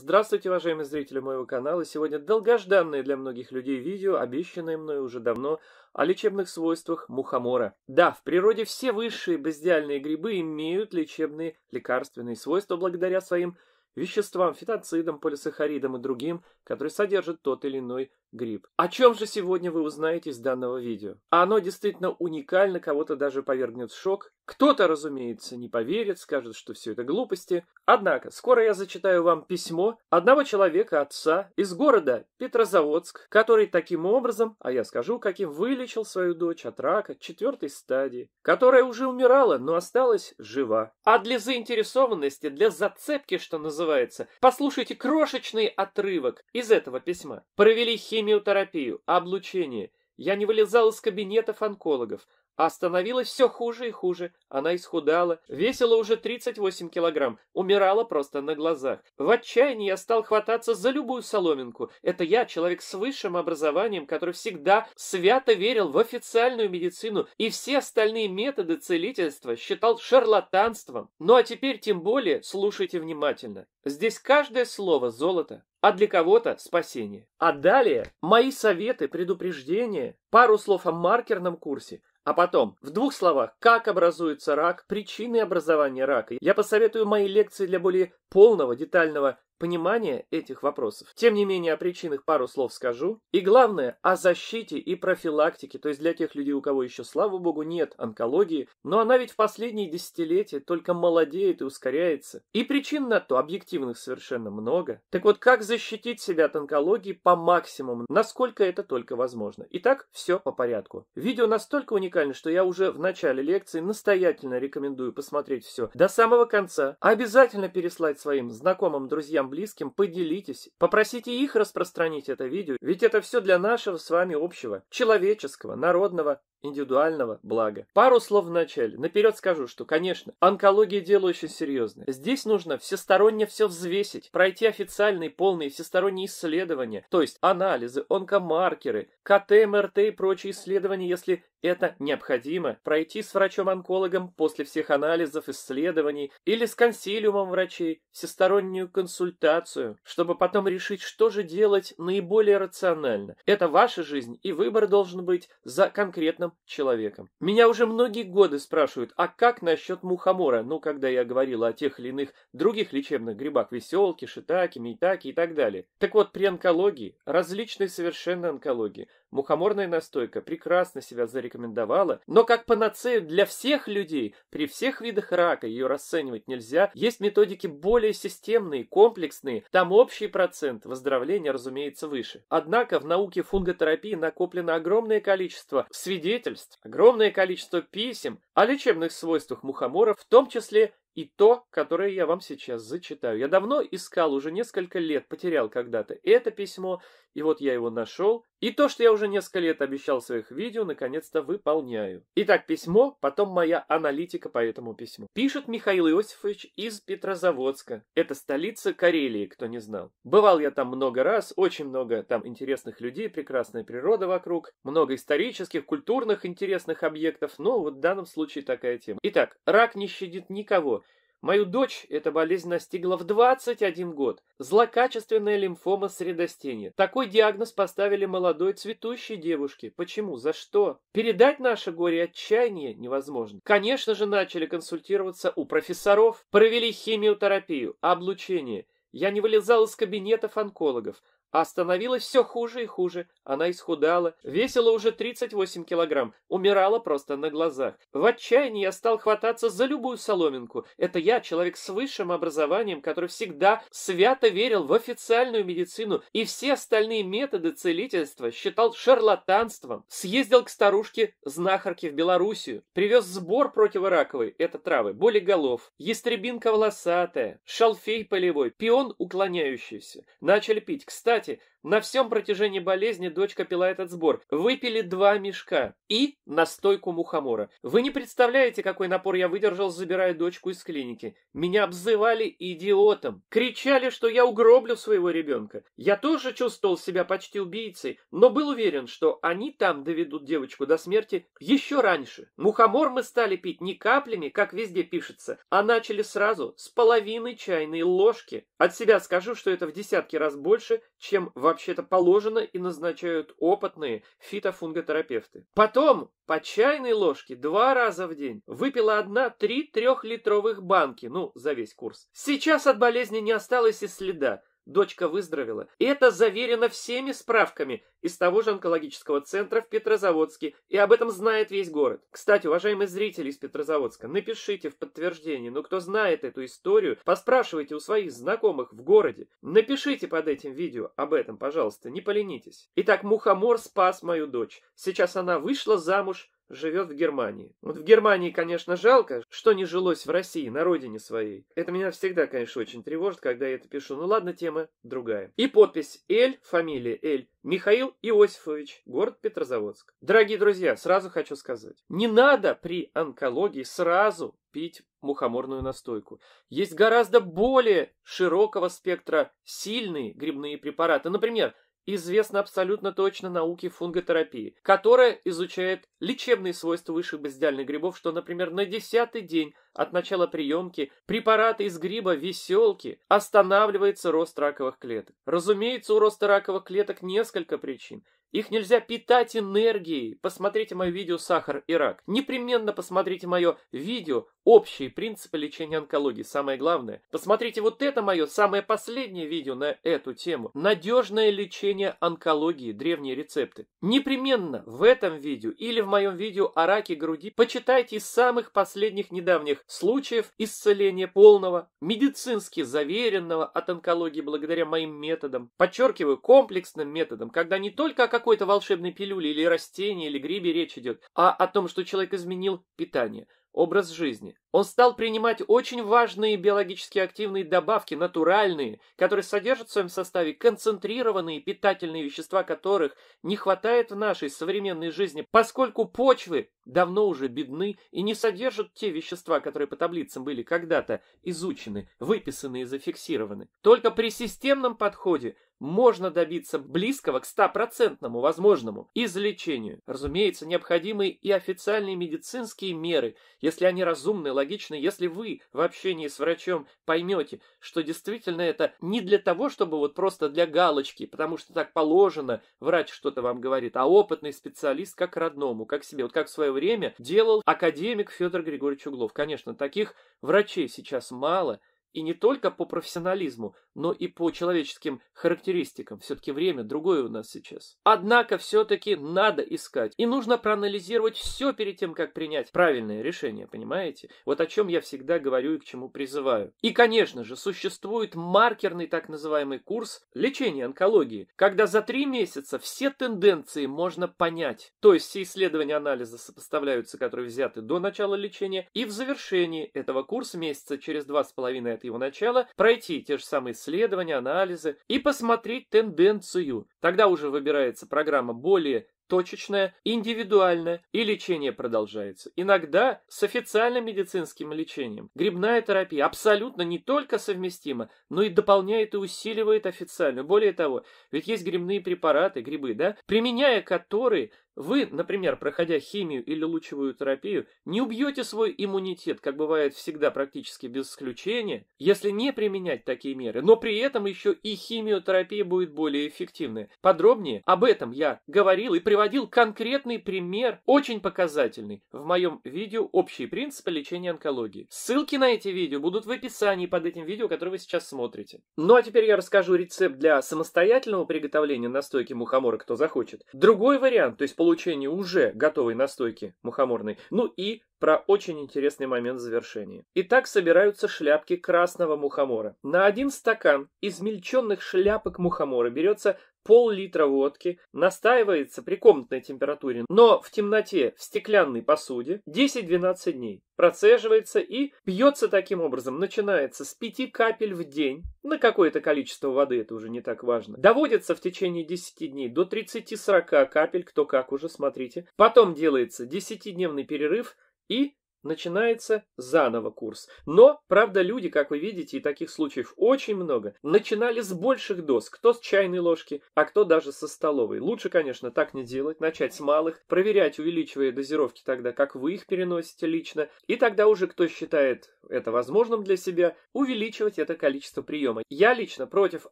Здравствуйте, уважаемые зрители моего канала! Сегодня долгожданное для многих людей видео, обещанное мной уже давно, о лечебных свойствах мухомора. Да, в природе все высшие бездиальные грибы имеют лечебные лекарственные свойства благодаря своим веществам, фитоцидам, полисахаридам и другим, которые содержат тот или иной грипп. О чем же сегодня вы узнаете из данного видео? Оно действительно уникально, кого-то даже повергнет в шок. Кто-то, разумеется, не поверит, скажет, что все это глупости. Однако, скоро я зачитаю вам письмо одного человека, отца, из города Петрозаводск, который таким образом, а я скажу, каким вылечил свою дочь от рака четвертой стадии, которая уже умирала, но осталась жива. А для заинтересованности, для зацепки, что называется, послушайте крошечный отрывок из этого письма. Провели химию химиотерапию, а облучение. Я не вылезал из кабинетов онкологов, а становилось все хуже и хуже. Она исхудала, весила уже 38 килограмм, умирала просто на глазах. В отчаянии я стал хвататься за любую соломинку. Это я, человек с высшим образованием, который всегда свято верил в официальную медицину и все остальные методы целительства считал шарлатанством. Ну а теперь тем более слушайте внимательно. Здесь каждое слово золото а для кого-то спасение. А далее мои советы, предупреждения, пару слов о маркерном курсе, а потом, в двух словах, как образуется рак, причины образования рака. Я посоветую мои лекции для более полного, детального понимания этих вопросов. Тем не менее, о причинах пару слов скажу. И главное, о защите и профилактике, то есть для тех людей, у кого еще, слава богу, нет онкологии, но она ведь в последние десятилетия только молодеет и ускоряется. И причин на то объективных совершенно много. Так вот, как защитить себя от онкологии по максимуму, насколько это только возможно. Итак, все по порядку. Видео настолько уникально, что я уже в начале лекции настоятельно рекомендую посмотреть все до самого конца, обязательно переслать своим знакомым, друзьям, близким, поделитесь. Попросите их распространить это видео, ведь это все для нашего с вами общего, человеческого, народного индивидуального блага. Пару слов в начале. Наперед скажу, что, конечно, онкология дело очень серьезное. Здесь нужно всесторонне все взвесить, пройти официальные полные всесторонние исследования, то есть анализы, онкомаркеры, КТ, МРТ и прочие исследования, если это необходимо, пройти с врачом-онкологом после всех анализов, исследований или с консилиумом врачей, всестороннюю консультацию, чтобы потом решить, что же делать наиболее рационально. Это ваша жизнь, и выбор должен быть за конкретным странным человеком. Меня уже многие годы спрашивают, а как насчет мухомора? Ну, когда я говорила о тех или иных других лечебных грибах, веселки, шитаки, мейтаки и так далее. Так вот, при онкологии, различной совершенно онкологии, Мухоморная настойка прекрасно себя зарекомендовала, но как панацею для всех людей, при всех видах рака ее расценивать нельзя. Есть методики более системные, комплексные, там общий процент выздоровления, разумеется, выше. Однако в науке фунготерапии накоплено огромное количество свидетельств, огромное количество писем о лечебных свойствах мухоморов, в том числе и то, которое я вам сейчас зачитаю. Я давно искал, уже несколько лет, потерял когда-то это письмо, и вот я его нашел. И то, что я уже несколько лет обещал в своих видео, наконец-то выполняю. Итак, письмо, потом моя аналитика по этому письму. Пишет Михаил Иосифович из Петрозаводска. Это столица Карелии, кто не знал. Бывал я там много раз, очень много там интересных людей, прекрасная природа вокруг, много исторических, культурных интересных объектов, но вот в данном случае такая тема. Итак, рак не щадит никого, Мою дочь эта болезнь настигла в 21 год. Злокачественная лимфома средостения. Такой диагноз поставили молодой цветущей девушке. Почему? За что? Передать наше горе отчаяние невозможно. Конечно же, начали консультироваться у профессоров, провели химиотерапию, облучение. Я не вылезал из кабинетов онкологов, а становилось все хуже и хуже. Она исхудала, весила уже 38 килограмм, умирала просто на глазах. В отчаянии я стал хвататься за любую соломинку. Это я, человек с высшим образованием, который всегда свято верил в официальную медицину и все остальные методы целительства считал шарлатанством. Съездил к старушке-знахарке в Белоруссию, привез сбор противораковой, это травы, боли голов, ястребинка волосатая, шалфей полевой, пион уклоняющийся. Начали пить. Кстати, кстати, на всем протяжении болезни дочка пила этот сбор. Выпили два мешка и настойку мухомора. Вы не представляете, какой напор я выдержал, забирая дочку из клиники. Меня обзывали идиотом. Кричали, что я угроблю своего ребенка. Я тоже чувствовал себя почти убийцей, но был уверен, что они там доведут девочку до смерти еще раньше. Мухомор мы стали пить не каплями, как везде пишется, а начали сразу с половины чайной ложки. От себя скажу, что это в десятки раз больше, чем вообще-то положено и назначают опытные фитофунготерапевты. Потом по чайной ложке два раза в день выпила одна три трехлитровых банки, ну, за весь курс. Сейчас от болезни не осталось и следа. Дочка выздоровела. И это заверено всеми справками из того же онкологического центра в Петрозаводске, и об этом знает весь город. Кстати, уважаемые зрители из Петрозаводска, напишите в подтверждение, но ну, кто знает эту историю, поспрашивайте у своих знакомых в городе. Напишите под этим видео об этом, пожалуйста, не поленитесь. Итак, мухомор спас мою дочь. Сейчас она вышла замуж живет в Германии. Вот в Германии, конечно, жалко, что не жилось в России, на родине своей. Это меня всегда, конечно, очень тревожит, когда я это пишу. Ну ладно, тема другая. И подпись «Эль», фамилия «Эль», Михаил Иосифович, город Петрозаводск. Дорогие друзья, сразу хочу сказать, не надо при онкологии сразу пить мухоморную настойку. Есть гораздо более широкого спектра сильные грибные препараты. Например, известно абсолютно точно науке фунготерапии, которая изучает лечебные свойства высших базидиальных грибов, что, например, на десятый день от начала приемки препарата из гриба веселки останавливается рост раковых клеток. Разумеется, у роста раковых клеток несколько причин. Их нельзя питать энергией. Посмотрите мое видео «Сахар и рак». Непременно посмотрите мое видео «Общие принципы лечения онкологии». Самое главное. Посмотрите вот это мое самое последнее видео на эту тему. Надежное лечение онкологии. Древние рецепты. Непременно в этом видео или в моем видео о раке груди почитайте из самых последних недавних случаев исцеления полного, медицински заверенного от онкологии благодаря моим методам. Подчеркиваю, комплексным методом, когда не только о какой-то волшебной пилюле или растении, или грибе речь идет, а о том, что человек изменил питание, образ жизни. Он стал принимать очень важные биологически активные добавки, натуральные, которые содержат в своем составе концентрированные питательные вещества, которых не хватает в нашей современной жизни, поскольку почвы давно уже бедны и не содержат те вещества, которые по таблицам были когда-то изучены, выписаны и зафиксированы. Только при системном подходе можно добиться близкого к стопроцентному возможному излечению. Разумеется, необходимы и официальные медицинские меры, если они разумны, логично, если вы в общении с врачом поймете, что действительно это не для того, чтобы вот просто для галочки, потому что так положено, врач что-то вам говорит, а опытный специалист как родному, как себе, вот как в свое время делал академик Федор Григорьевич Углов. Конечно, таких врачей сейчас мало – и не только по профессионализму, но и по человеческим характеристикам. Все-таки время другое у нас сейчас. Однако все-таки надо искать. И нужно проанализировать все перед тем, как принять правильное решение, понимаете? Вот о чем я всегда говорю и к чему призываю. И, конечно же, существует маркерный так называемый курс лечения онкологии, когда за три месяца все тенденции можно понять. То есть все исследования анализа сопоставляются, которые взяты до начала лечения, и в завершении этого курса месяца через два с половиной знают его начало, пройти те же самые исследования, анализы и посмотреть тенденцию. Тогда уже выбирается программа более точечная, индивидуальная и лечение продолжается. Иногда с официальным медицинским лечением. Грибная терапия абсолютно не только совместима, но и дополняет и усиливает официальную. Более того, ведь есть грибные препараты, грибы, да, применяя которые вы, например, проходя химию или лучевую терапию, не убьете свой иммунитет, как бывает всегда практически без исключения, если не применять такие меры, но при этом еще и химиотерапия будет более эффективной. Подробнее об этом я говорил и приводил конкретный пример, очень показательный, в моем видео «Общие принципы лечения онкологии». Ссылки на эти видео будут в описании под этим видео, которое вы сейчас смотрите. Ну а теперь я расскажу рецепт для самостоятельного приготовления настойки мухомора, кто захочет. Другой вариант, то есть получается получению уже готовой настойки мухоморной, ну и про очень интересный момент завершения. Итак, собираются шляпки красного мухомора. На один стакан измельченных шляпок мухомора берется пол-литра водки настаивается при комнатной температуре, но в темноте в стеклянной посуде 10-12 дней, процеживается и пьется таким образом. Начинается с 5 капель в день, на какое-то количество воды, это уже не так важно. Доводится в течение 10 дней до 30-40 капель, кто как уже, смотрите. Потом делается 10-дневный перерыв и начинается заново курс. Но, правда, люди, как вы видите, и таких случаев очень много, начинали с больших доз, кто с чайной ложки, а кто даже со столовой. Лучше, конечно, так не делать, начать с малых, проверять, увеличивая дозировки тогда, как вы их переносите лично, и тогда уже кто считает это возможным для себя, увеличивать это количество приема. Я лично против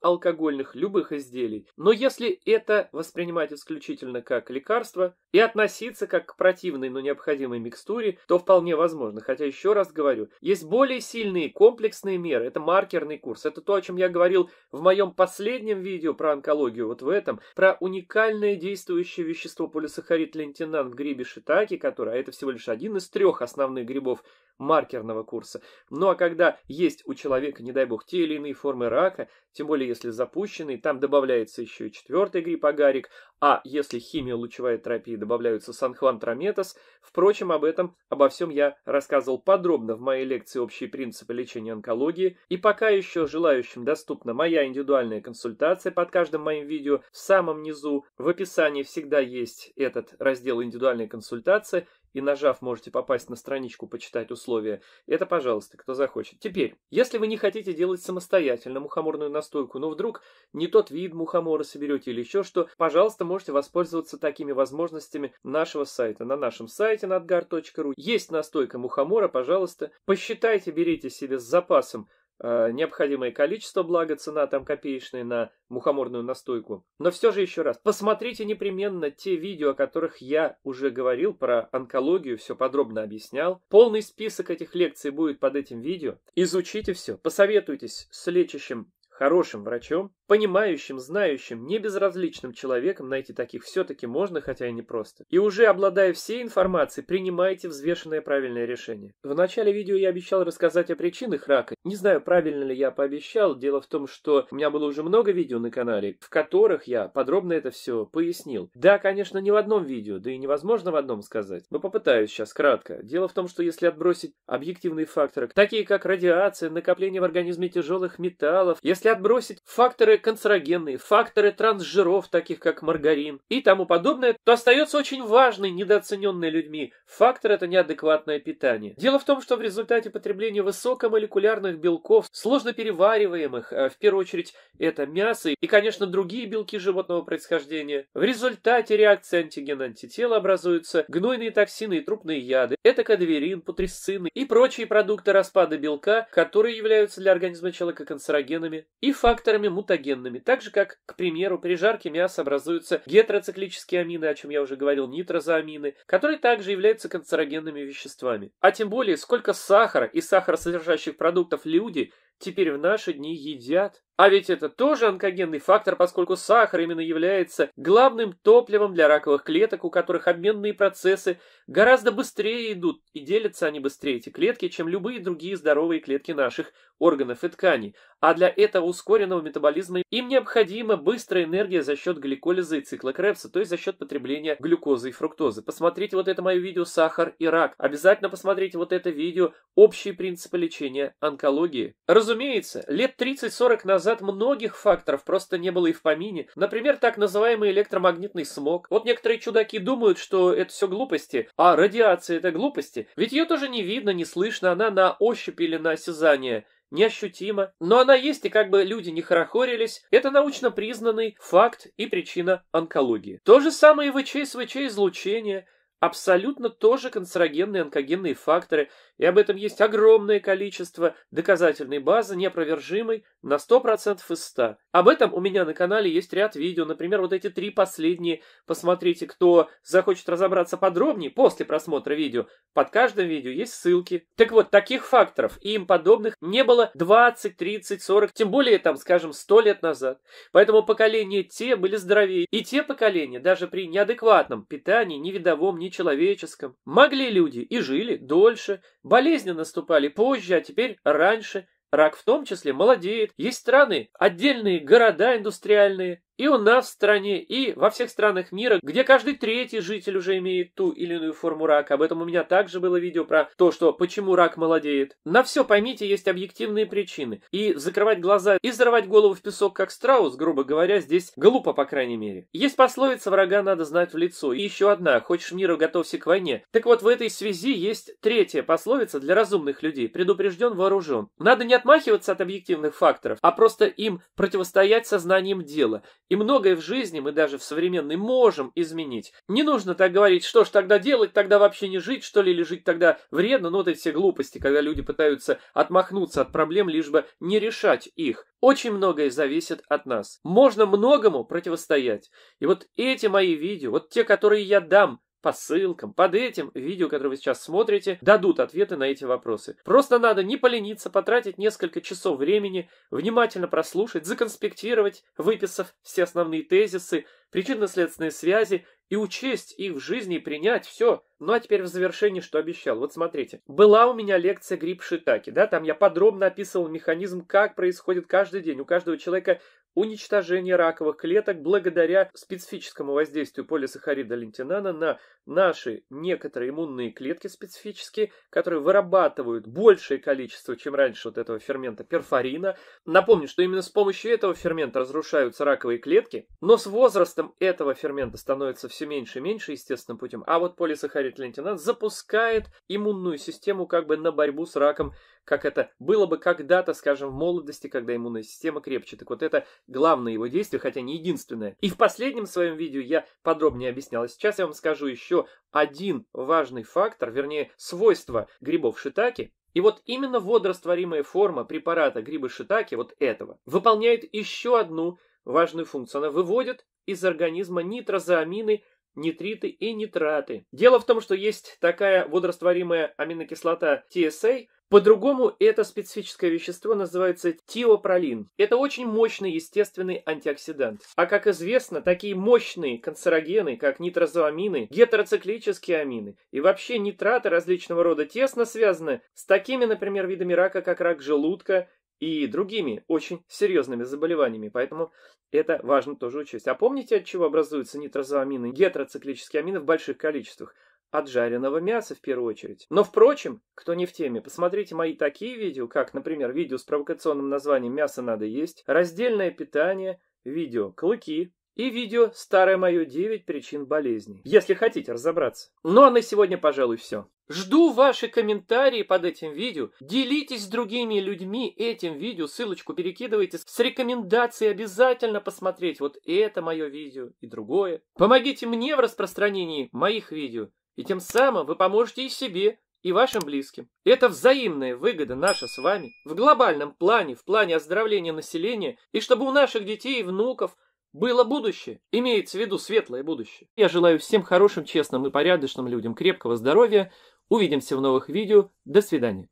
алкогольных любых изделий, но если это воспринимать исключительно как лекарство и относиться как к противной, но необходимой микстуре, то вполне возможно невозможно. Хотя, еще раз говорю, есть более сильные комплексные меры. Это маркерный курс. Это то, о чем я говорил в моем последнем видео про онкологию, вот в этом, про уникальное действующее вещество полисахарид лентинан в грибе шитаки, которое, а это всего лишь один из трех основных грибов маркерного курса. Ну а когда есть у человека, не дай бог, те или иные формы рака, тем более если запущенный, там добавляется еще и четвертый гриппогарик, а, а если химия лучевая терапия добавляются санхван трометос. Впрочем, об этом, обо всем я рассказывал подробно в моей лекции «Общие принципы лечения онкологии». И пока еще желающим доступна моя индивидуальная консультация под каждым моим видео в самом низу. В описании всегда есть этот раздел «Индивидуальная консультация» и нажав можете попасть на страничку «Почитать условия». Это, пожалуйста, кто захочет. Теперь, если вы не хотите делать самостоятельно мухоморную настойку, но вдруг не тот вид мухомора соберете или еще что, пожалуйста, можете воспользоваться такими возможностями нашего сайта. На нашем сайте надгар.ру есть настойка мухомора, пожалуйста, посчитайте, берите себе с запасом Э, необходимое количество, благо цена там копеечная на мухоморную настойку. Но все же еще раз, посмотрите непременно те видео, о которых я уже говорил, про онкологию, все подробно объяснял. Полный список этих лекций будет под этим видео. Изучите все, посоветуйтесь с лечащим хорошим врачом, Понимающим, знающим, небезразличным человеком найти таких все-таки можно, хотя и непросто. И уже обладая всей информацией, принимайте взвешенное правильное решение. В начале видео я обещал рассказать о причинах рака. Не знаю, правильно ли я пообещал. Дело в том, что у меня было уже много видео на канале, в которых я подробно это все пояснил. Да, конечно, не в одном видео, да и невозможно в одном сказать. Но попытаюсь сейчас кратко. Дело в том, что если отбросить объективные факторы, такие как радиация, накопление в организме тяжелых металлов, если отбросить факторы факторы канцерогенные, факторы трансжиров, таких как маргарин и тому подобное, то остается очень важный, недооцененный людьми фактор – это неадекватное питание. Дело в том, что в результате потребления высокомолекулярных белков, сложно перевариваемых, а в первую очередь это мясо и, конечно, другие белки животного происхождения, в результате реакции антиген-антитела образуются гнойные токсины и трупные яды, это кадверин, путресцины и прочие продукты распада белка, которые являются для организма человека канцерогенами и факторами мутагенов гетерогенными, так же как, к примеру, при жарке мяса образуются гетероциклические амины, о чем я уже говорил, нитрозоамины, которые также являются канцерогенными веществами. А тем более, сколько сахара и сахаросодержащих продуктов люди – теперь в наши дни едят. А ведь это тоже онкогенный фактор, поскольку сахар именно является главным топливом для раковых клеток, у которых обменные процессы гораздо быстрее идут, и делятся они быстрее, эти клетки, чем любые другие здоровые клетки наших органов и тканей. А для этого ускоренного метаболизма им необходима быстрая энергия за счет гликолиза и цикла Крепса, то есть за счет потребления глюкозы и фруктозы. Посмотрите вот это мое видео «Сахар и рак». Обязательно посмотрите вот это видео «Общие принципы лечения онкологии». Разумеется, лет 30-40 назад многих факторов просто не было и в помине. Например, так называемый электромагнитный смог. Вот некоторые чудаки думают, что это все глупости, а радиация это глупости. Ведь ее тоже не видно, не слышно, она на ощупь или на осязание неощутимо, но она есть, и как бы люди не хорохорились, это научно признанный факт и причина онкологии. То же самое и ВЧ, СВЧ излучение, абсолютно тоже канцерогенные онкогенные факторы, и об этом есть огромное количество доказательной базы, неопровержимой на 100% из 100. Об этом у меня на канале есть ряд видео, например, вот эти три последние. Посмотрите, кто захочет разобраться подробнее после просмотра видео. Под каждым видео есть ссылки. Так вот, таких факторов и им подобных не было 20, 30, 40, тем более, там, скажем, 100 лет назад. Поэтому поколения те были здоровее, и те поколения даже при неадекватном питании, невидовом, нечеловеческом. Могли люди и жили дольше, болезни наступали позже, а теперь раньше. Рак в том числе молодеет. Есть страны, отдельные города индустриальные, и у нас в стране, и во всех странах мира, где каждый третий житель уже имеет ту или иную форму рака. Об этом у меня также было видео про то, что почему рак молодеет. На все, поймите, есть объективные причины. И закрывать глаза и взрывать голову в песок, как страус, грубо говоря, здесь глупо, по крайней мере. Есть пословица «врага надо знать в лицо». И еще одна «хочешь мира, готовься к войне». Так вот, в этой связи есть третья пословица для разумных людей «предупрежден, вооружен». Надо не отмахиваться от объективных факторов, а просто им противостоять сознанием дела. И многое в жизни мы даже в современной можем изменить. Не нужно так говорить, что ж тогда делать, тогда вообще не жить, что ли, или жить тогда вредно. Ну, вот эти все глупости, когда люди пытаются отмахнуться от проблем, лишь бы не решать их. Очень многое зависит от нас. Можно многому противостоять. И вот эти мои видео, вот те, которые я дам, по ссылкам, под этим видео, которое вы сейчас смотрите, дадут ответы на эти вопросы. Просто надо не полениться, потратить несколько часов времени, внимательно прослушать, законспектировать, выписав все основные тезисы, причинно-следственные связи и учесть их в жизни и принять все – ну а теперь в завершении, что обещал. Вот смотрите. Была у меня лекция грипп шитаки, да, там я подробно описывал механизм, как происходит каждый день у каждого человека уничтожение раковых клеток благодаря специфическому воздействию полисахарида лентинана на наши некоторые иммунные клетки специфические, которые вырабатывают большее количество, чем раньше вот этого фермента перфорина. Напомню, что именно с помощью этого фермента разрушаются раковые клетки, но с возрастом этого фермента становится все меньше и меньше естественным путем, а вот полисахарид говорит лейтенант, запускает иммунную систему как бы на борьбу с раком, как это было бы когда-то, скажем, в молодости, когда иммунная система крепче. Так вот это главное его действие, хотя не единственное. И в последнем своем видео я подробнее объяснял. А сейчас я вам скажу еще один важный фактор, вернее, свойство грибов шитаки, и вот именно водорастворимая форма препарата гриба шитаки, вот этого, выполняет еще одну важную функцию. Она выводит из организма нитрозоамины нитриты и нитраты. Дело в том, что есть такая водорастворимая аминокислота TSA, а. по-другому это специфическое вещество называется тиопролин. Это очень мощный естественный антиоксидант. А как известно, такие мощные канцерогены, как нитрозоамины, гетероциклические амины и вообще нитраты различного рода тесно связаны с такими, например, видами рака, как рак желудка и другими очень серьезными заболеваниями, поэтому это важно тоже учесть. А помните, от чего образуются нитрозоамины, гетероциклические амины в больших количествах? От жареного мяса в первую очередь. Но, впрочем, кто не в теме, посмотрите мои такие видео, как, например, видео с провокационным названием «Мясо надо есть», «Раздельное питание», видео «Клыки», и видео «Старое мое 9 причин болезни», если хотите разобраться. Ну а на сегодня, пожалуй, все. Жду ваши комментарии под этим видео. Делитесь с другими людьми этим видео, ссылочку перекидывайте с рекомендацией обязательно посмотреть вот это мое видео и другое. Помогите мне в распространении моих видео, и тем самым вы поможете и себе, и вашим близким. Это взаимная выгода наша с вами в глобальном плане, в плане оздоровления населения, и чтобы у наших детей и внуков – было будущее, имеется в виду светлое будущее. Я желаю всем хорошим, честным и порядочным людям крепкого здоровья. Увидимся в новых видео. До свидания.